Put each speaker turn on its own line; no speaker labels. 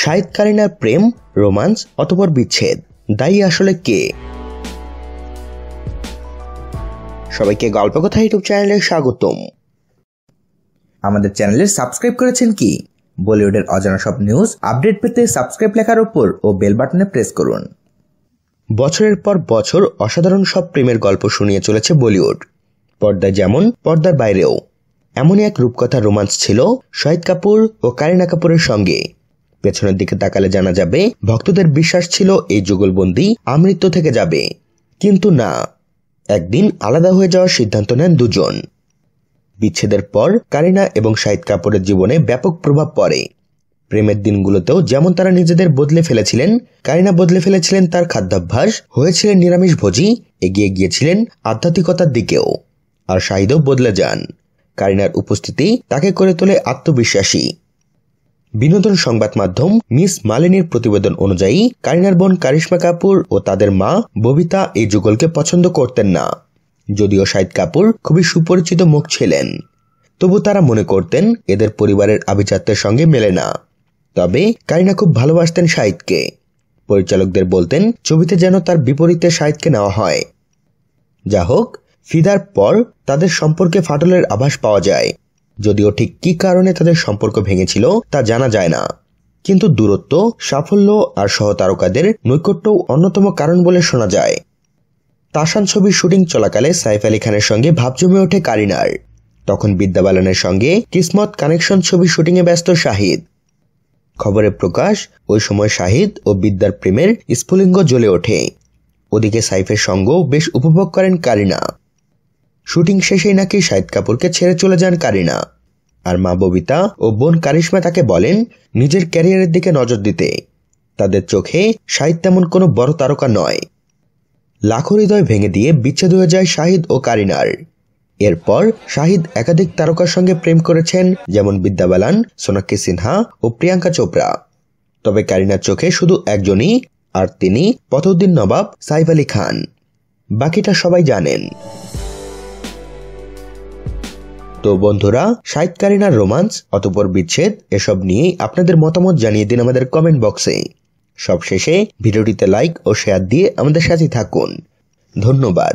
শাহিদ কারিনার প্রেম romance অতপর বিচ্ছেদ দায়ী আসলে কে সবাইকে গল্প কথা ইউটিউব চ্যানেলে স্বাগতম আমাদের চ্যানেলে সাবস্ক্রাইব করেছেন কি বলিউডের অজানা সব নিউজ আপডেট পেতে সাবস্ক্রাইব লেখার উপর ও বেল বাটনে প্রেস করুন বছরের পর বছর অসাধারণ সব প্রেমের গল্প শুনিয়ে চলেছে বলিউড পর্দায় যেমন পর্দার বাইরেও এমনই এক রূপকথা রোমান্স ছিল শহীদ কাপুর ও কারিনা কাপুরের সঙ্গে পেছনের দিকে তাকালে জানা যাবে ভক্তদের বিশ্বাস ছিল এই যুগলবন্দি আমৃত্য থেকে যাবে কিন্তু না একদিন আলাদা হয়ে যাওয়ার সিদ্ধান্ত নেন দুজন বিচ্ছেদের পর কারিনা এবং শাহিদ কাপুরের জীবনে ব্যাপক প্রভাব পড়ে প্রেমের দিনগুলোতেও যেমন তারা নিজেদের বদলে ফেলেছিলেন কারিনা বদলে ফেলেছিলেন তার খাদ্যাভ্যাস হয়েছিলেন নিরামিষ ভোজি এগিয়ে গিয়েছিলেন আধ্যাত্মিকতার দিকেও আর শাহিদও বদলে যান কারিনার উপস্থিতি তাকে করে তোলে আত্মবিশ্বাসী বিনোদন সংবাদ মাধ্যম মিস মালিনীর প্রতিবেদন অনুযায়ী কারিনার বোন কারিশ্মা কাপুর ও তাদের মা ববিতা এই যুগলকে পছন্দ করতেন না যদিও শাহিদ কাপুর খুবই সুপরিচিত মুখ ছিলেন তবু তারা মনে করতেন এদের পরিবারের আভিজাত্যের সঙ্গে মেলে না তবে কারিনা খুব ভালোবাসতেন শাহিদকে পরিচালকদের বলতেন ছবিতে যেন তার বিপরীতে শাহিদকে নেওয়া হয় যা হোক ফিদার পর তাদের সম্পর্কে ফাটলের আভাস পাওয়া যায় যদিও ঠিক কি কারণে তাদের সম্পর্ক ভেঙেছিল তা জানা যায় না কিন্তু দূরত্ব সাফল্য আর সহতারকাদের নৈকট্য অন্যতম কারণ বলে শোনা যায় তাসান ছবির শুটিং চলাকালে সাইফ আলী খানের সঙ্গে ভাব জমে ওঠে কারিনার তখন বিদ্যা বালনের সঙ্গে কিসমত কানেকশন ছবি শুটিংয়ে ব্যস্ত শাহিদ খবরে প্রকাশ ওই সময় শাহিদ ও বিদ্যার প্রেমের স্ফুলিঙ্গ জ্বলে ওঠে ওদিকে সাইফের সঙ্গ বেশ উপভোগ করেন কারিনা শুটিং শেষেই নাকি শাহিদ কাপুরকে ছেড়ে চলে যান কারিনা আর মা ববিতা ও বোন কারিশ্মা তাকে বলেন নিজের ক্যারিয়ারের দিকে নজর দিতে তাদের চোখে শাহিদ তেমন কোনো বড় তারকা নয় লাখো হৃদয় ভেঙে দিয়ে বিচ্ছেদ হয়ে যায় শাহিদ ও কারিনার এরপর শাহিদ একাধিক তারকার সঙ্গে প্রেম করেছেন যেমন বিদ্যা বালান সোনাক্ষী সিনহা ও প্রিয়াঙ্কা চোপড়া তবে কারিনার চোখে শুধু একজনই আর তিনি পথউদ্দিন নবাব সাইফ আলী খান বাকিটা সবাই জানেন তো বন্ধুরা শাহিদ কারিনার রোমান্স অতপর বিচ্ছেদ এসব নিয়ে আপনাদের মতামত জানিয়ে দিন আমাদের কমেন্ট বক্সে সবশেষে ভিডিওটিতে লাইক ও শেয়ার দিয়ে আমাদের সাথে থাকুন ধন্যবাদ